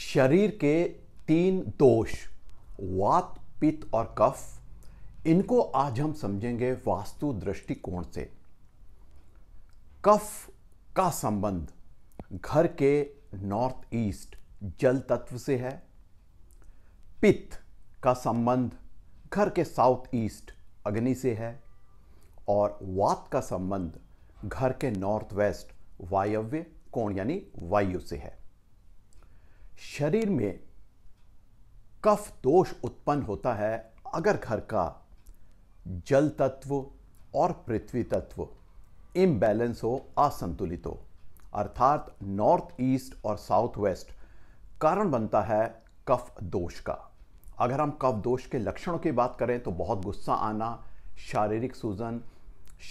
शरीर के तीन दोष वात पित्त और कफ इनको आज हम समझेंगे वास्तु दृष्टिकोण से कफ का संबंध घर के नॉर्थ ईस्ट जल तत्व से है पित्त का संबंध घर के साउथ ईस्ट अग्नि से है और वात का संबंध घर के नॉर्थ वेस्ट वायव्य कोण यानी वायु से है शरीर में कफ दोष उत्पन्न होता है अगर घर का जल तत्व और पृथ्वी तत्व इम्बैलेंस हो असंतुलित हो अर्थात नॉर्थ ईस्ट और साउथ वेस्ट कारण बनता है कफ दोष का अगर हम कफ दोष के लक्षणों की बात करें तो बहुत गुस्सा आना शारीरिक सूजन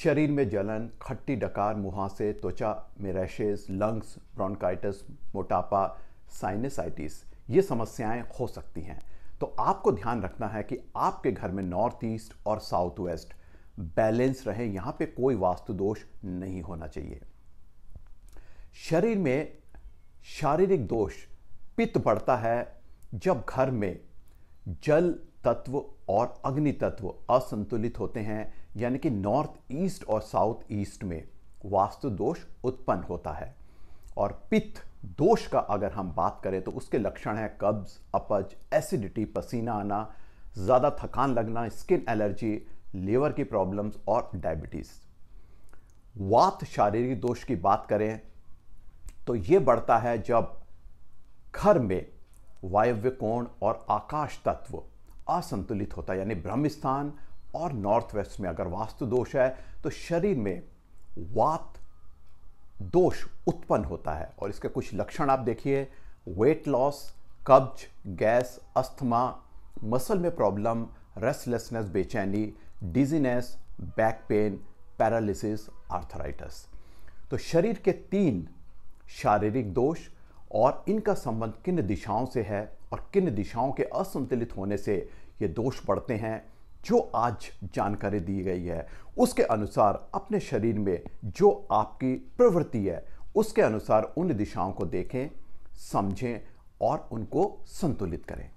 शरीर में जलन खट्टी डकार मुहासे त्वचा में रैशेज लंग्स ब्रोंकाइटिस मोटापा साइनेसाइटिस ये समस्याएं हो सकती हैं तो आपको ध्यान रखना है कि आपके घर में नॉर्थ ईस्ट और साउथ वेस्ट बैलेंस रहे यहां पे कोई वास्तु दोष नहीं होना चाहिए शरीर में शारीरिक दोष पित्त बढ़ता है जब घर में जल तत्व और अग्नि तत्व असंतुलित होते हैं यानी कि नॉर्थ ईस्ट और साउथ ईस्ट में वास्तु दोष उत्पन्न होता है और पित्त दोष का अगर हम बात करें तो उसके लक्षण हैं कब्ज अपज एसिडिटी पसीना आना ज़्यादा थकान लगना स्किन एलर्जी लीवर की प्रॉब्लम्स और डायबिटीज़ वात शारीरिक दोष की बात करें तो ये बढ़ता है जब घर में वायव्य कोण और आकाश तत्व असंतुलित होता है यानी ब्रह्मस्थान और नॉर्थ वेस्ट में अगर वास्तु दोष है तो शरीर में वात दोष उत्पन्न होता है और इसके कुछ लक्षण आप देखिए वेट लॉस कब्ज गैस अस्थमा मसल में प्रॉब्लम रेस्टलेसनेस बेचैनी dizziness back pain paralysis arthritis तो शरीर के तीन शारीरिक दोष और इनका संबंध किन दिशाओं से है और किन दिशाओं के असंतुलित होने से ये दोष बढ़ते हैं जो आज जानकारी दी गई है उसके अनुसार अपने शरीर में जो आपकी प्रवृत्ति है उसके अनुसार उन दिशाओं को देखें समझें और उनको संतुलित करें